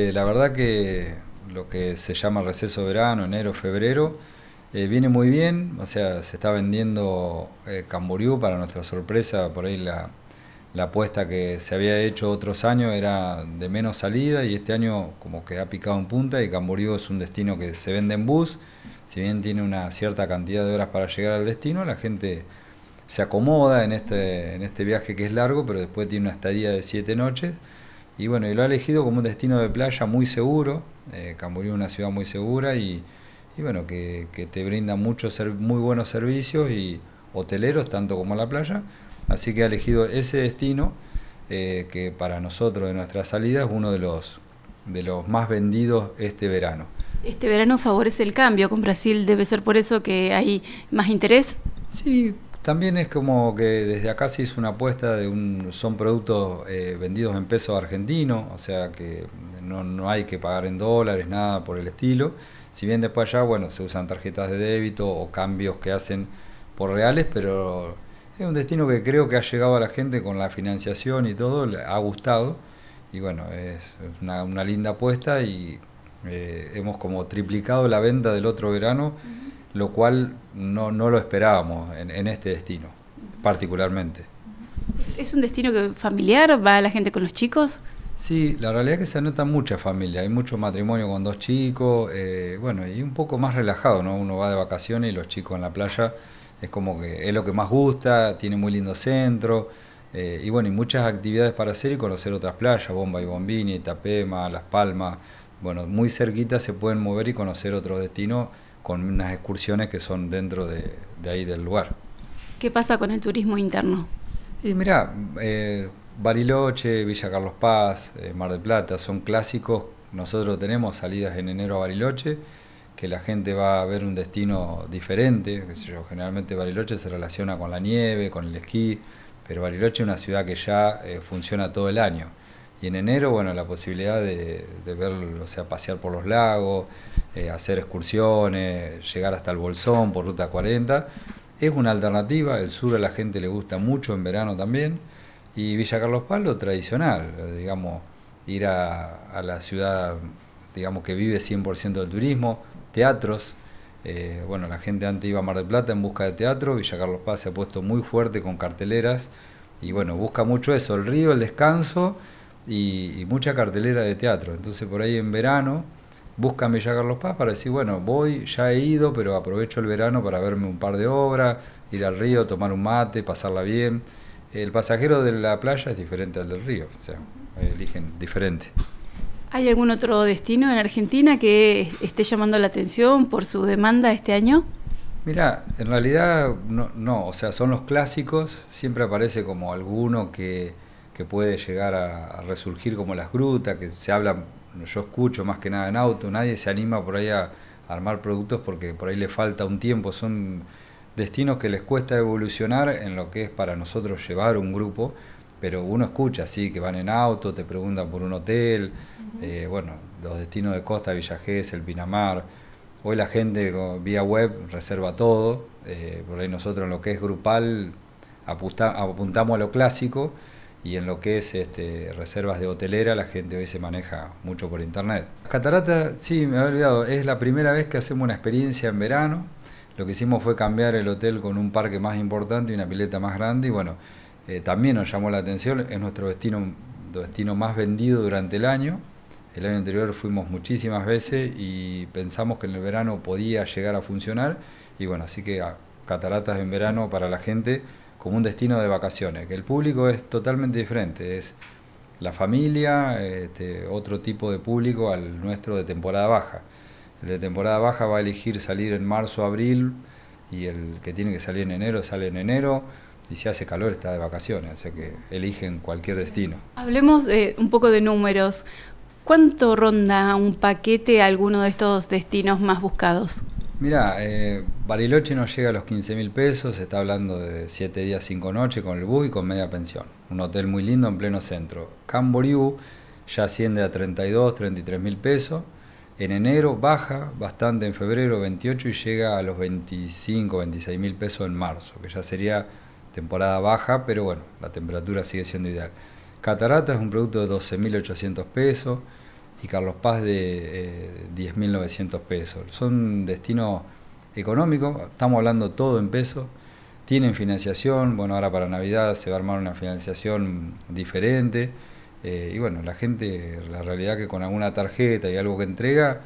Eh, la verdad que lo que se llama receso verano, enero, febrero, eh, viene muy bien, o sea, se está vendiendo eh, Camboriú para nuestra sorpresa, por ahí la, apuesta que se había hecho otros años era de menos salida y este año como que ha picado en punta y Camboriú es un destino que se vende en bus, si bien tiene una cierta cantidad de horas para llegar al destino, la gente se acomoda en este, en este viaje que es largo, pero después tiene una estadía de siete noches y bueno, y lo ha elegido como un destino de playa muy seguro. Eh, es una ciudad muy segura y, bueno, que, te brinda muchos muy buenos servicios y hoteleros, tanto como la playa. Así que ha elegido ese destino, eh, que para nosotros de nuestra salida es uno de los, de los más vendidos este verano. Este verano favorece el cambio con Brasil, debe ser por eso que hay más interés. Sí, también es como que desde acá se hizo una apuesta de un, son productos eh, vendidos en peso argentino, o sea que no, hay que pagar en dólares, nada por el estilo. Si bien después allá, bueno, se usan tarjetas de débito o cambios que hacen por reales, pero es un destino que creo que ha llegado a la gente con la financiación y todo, le ha gustado. Y bueno, es una, linda apuesta y eh, hemos como triplicado la venta del otro verano lo cual no, no lo esperábamos en, este destino, particularmente. ¿Es un destino familiar? ¿Va la gente con los chicos? Sí, la realidad es que se anota mucha familia, hay mucho matrimonio con dos chicos, eh, bueno, y un poco más relajado, ¿no? Uno va de vacaciones y los chicos en la playa es como que es lo que más gusta, tiene muy lindo centro, eh, y bueno, y muchas actividades para hacer y conocer otras playas, Bomba y Bombini, Tapema, Las Palmas, bueno, muy cerquita se pueden mover y conocer otros destinos con unas excursiones que son dentro de, ahí del lugar. ¿Qué pasa con el turismo interno? Y mira, eh, Bariloche, Villa Carlos Paz, eh, Mar del Plata, son clásicos. Nosotros tenemos salidas en enero a Bariloche, que la gente va a ver un destino diferente. generalmente Bariloche se relaciona con la nieve, con el esquí, pero Bariloche es una ciudad que ya eh, funciona todo el año. Y en enero, bueno, la posibilidad de, de ver, o sea, pasear por los lagos, eh, hacer excursiones, llegar hasta el Bolsón por Ruta 40. Es una alternativa, el sur a la gente le gusta mucho en verano también. Y Villa Carlos Paz, lo tradicional, digamos, ir a, la ciudad, digamos, que vive 100% del turismo, teatros. Eh, bueno, la gente antes iba a Mar del Plata en busca de teatro, Villa Carlos Paz se ha puesto muy fuerte con carteleras y bueno, busca mucho eso, el río, el descanso y, mucha cartelera de teatro. Entonces por ahí en verano buscan Villa Carlos Paz para decir, bueno, voy, ya he ido, pero aprovecho el verano para verme un par de obras, ir al río, tomar un mate, pasarla bien. El pasajero de la playa es diferente al del río, o sea, eligen diferente. ¿Hay algún otro destino en Argentina que esté llamando la atención por su demanda este año? Mira, en realidad no, no, o sea, son los clásicos, siempre aparece como alguno que, que puede llegar a, resurgir como las grutas, que se habla, yo escucho más que nada en auto, nadie se anima por ahí a, armar productos porque por ahí le falta un tiempo, son destinos que les cuesta evolucionar en lo que es para nosotros llevar un grupo, pero uno escucha, sí, que van en auto, te preguntan por un hotel, eh, bueno, los destinos de costa, villajez el Pinamar, hoy la gente vía web reserva todo, eh, por ahí nosotros en lo que es grupal apuntamos a lo clásico, y en lo que es este, reservas de hotelera la gente hoy se maneja mucho por internet. cataratas, sí, me había olvidado, es la primera vez que hacemos una experiencia en verano. Lo que hicimos fue cambiar el hotel con un parque más importante y una pileta más grande y bueno, eh, también nos llamó la atención, es nuestro destino, destino más vendido durante el año. El año anterior fuimos muchísimas veces y pensamos que en el verano podía llegar a funcionar y bueno, así que cataratas en verano para la gente como un destino de vacaciones, que el público es totalmente diferente, es la familia, este, otro tipo de público al nuestro de temporada baja. El de temporada baja va a elegir salir en marzo, abril, y el que tiene que salir en enero sale en enero, y si hace calor está de vacaciones, así que eligen cualquier destino. Hablemos eh, un poco de números. ¿Cuánto ronda un paquete a alguno de estos destinos más buscados? Mira, eh, Bariloche no llega a los 15 mil pesos, se está hablando de 7 días, 5 noches con el bus y con media pensión. Un hotel muy lindo en pleno centro. Camboriú ya asciende a 32, 33 mil pesos. En enero baja bastante, en febrero 28 y llega a los 25, 26 mil pesos en marzo, que ya sería temporada baja, pero bueno, la temperatura sigue siendo ideal. Catarata es un producto de mil 12.800 pesos y Carlos Paz de 10.900 eh, pesos. Son destinos económicos, estamos hablando todo en pesos, tienen financiación, bueno, ahora para Navidad se va a armar una financiación diferente, eh, y bueno, la gente, la realidad que con alguna tarjeta y algo que entrega,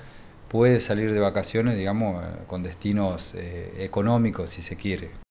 puede salir de vacaciones, digamos, eh, con destinos económicos, si se quiere.